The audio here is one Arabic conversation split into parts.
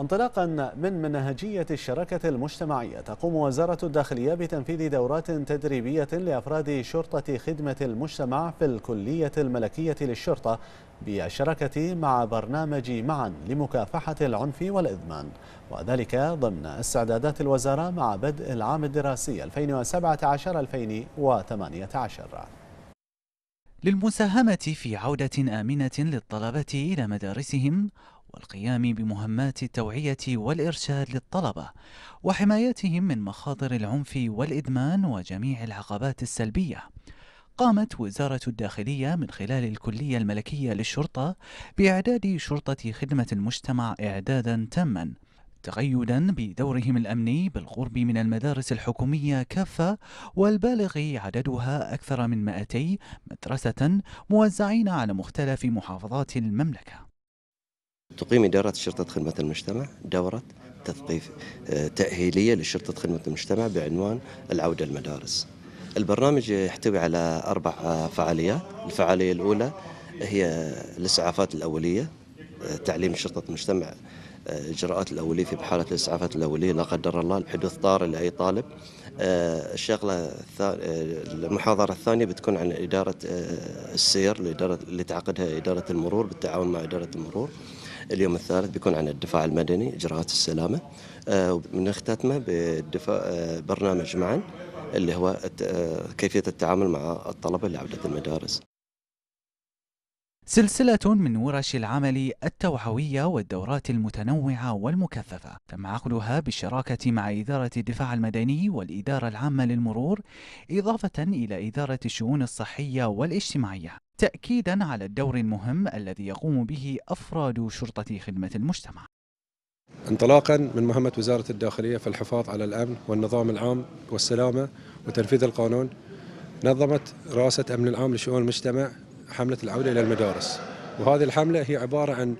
انطلاقا من منهجية الشراكة المجتمعية تقوم وزارة الداخلية بتنفيذ دورات تدريبية لأفراد شرطة خدمة المجتمع في الكلية الملكية للشرطة بالشراكة مع برنامج معا لمكافحة العنف والإدمان وذلك ضمن استعدادات الوزارة مع بدء العام الدراسي 2017-2018 للمساهمة في عودة آمنة للطلبة إلى مدارسهم والقيام بمهمات التوعية والإرشاد للطلبة وحمايتهم من مخاطر العنف والإدمان وجميع العقبات السلبية. قامت وزارة الداخلية من خلال الكلية الملكية للشرطة بإعداد شرطة خدمة المجتمع إعدادا تاما تقيدا بدورهم الامني بالقرب من المدارس الحكوميه كافه والبالغ عددها اكثر من 200 مدرسه موزعين على مختلف محافظات المملكه تقيم إدارة شرطة خدمة المجتمع دورة تثقيف آه، تأهيلية لشرطة خدمة المجتمع بعنوان العودة المدارس البرنامج يحتوي على أربع آه، فعاليات الفعالية الأولى هي الإسعافات الأولية آه، تعليم شرطة المجتمع إجراءات الأولية في حالة الإسعافات الأولية لا قدر الله الحدوث طارئ لأي طالب آه، الشغله آه، المحاضره الثانيه بتكون عن اداره آه، السير لاداره اللي تعقدها اداره المرور بالتعاون مع اداره المرور اليوم الثالث بيكون عن الدفاع المدني اجراءات السلامه ونختتمه بالدفاع برنامج معا اللي هو كيفيه التعامل مع الطلبه لعوده المدارس سلسلة من ورش العمل التوعوية والدورات المتنوعة والمكثفة تم عقدها بالشراكة مع إدارة الدفاع المدني والإدارة العامة للمرور إضافة إلى إدارة الشؤون الصحية والاجتماعية تأكيدا على الدور المهم الذي يقوم به أفراد شرطة خدمة المجتمع انطلاقا من مهمة وزارة الداخلية في الحفاظ على الأمن والنظام العام والسلامة وتنفيذ القانون نظمت رئاسة أمن العام لشؤون المجتمع حملة العودة إلى المدارس وهذه الحملة هي عبارة عن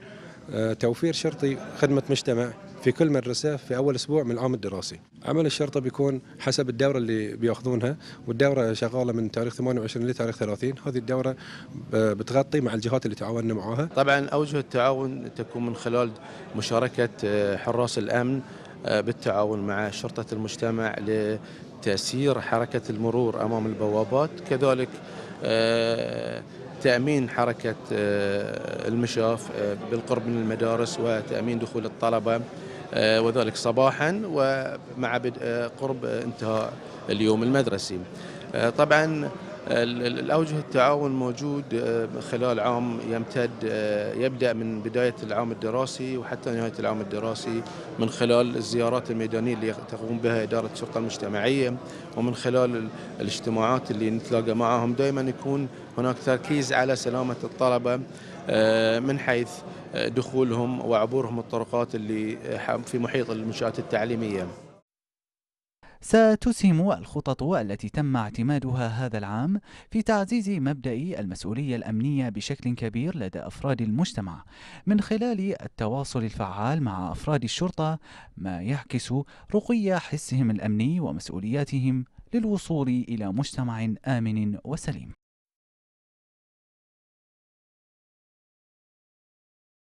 آه، توفير شرطي خدمة مجتمع في كل مدرسة في أول أسبوع من العام الدراسي عمل الشرطة بيكون حسب الدورة اللي بياخذونها والدورة شغالة من تاريخ 28 لتاريخ 30 هذه الدورة آه، بتغطي مع الجهات اللي تعاوننا معاها طبعا أوجه التعاون تكون من خلال مشاركة آه، حراس الأمن بالتعاون مع شرطة المجتمع لتسيير حركة المرور أمام البوابات كذلك آه، تأمين حركة آه، المشاف آه، بالقرب من المدارس وتأمين دخول الطلبة وذلك صباحا ومع قرب انتهاء اليوم المدرسي طبعا الأوجه التعاون موجود آه، خلال عام يمتد آه، يبدأ من بداية العام الدراسي وحتى نهاية العام الدراسي من خلال الزيارات الميدانية اللي تقوم بها إدارة الشرطة المجتمعية ومن خلال الاجتماعات اللي نتلاقى معهم دائما يكون هناك تركيز على سلامة الطلبة آه، من حيث دخولهم وعبورهم الطرقات اللي في محيط المنشآت التعليمية ستسهم الخطط التي تم اعتمادها هذا العام في تعزيز مبدأ المسؤولية الأمنية بشكل كبير لدى أفراد المجتمع من خلال التواصل الفعال مع أفراد الشرطة ما يعكس رقي حسهم الأمني ومسؤولياتهم للوصول إلى مجتمع آمن وسليم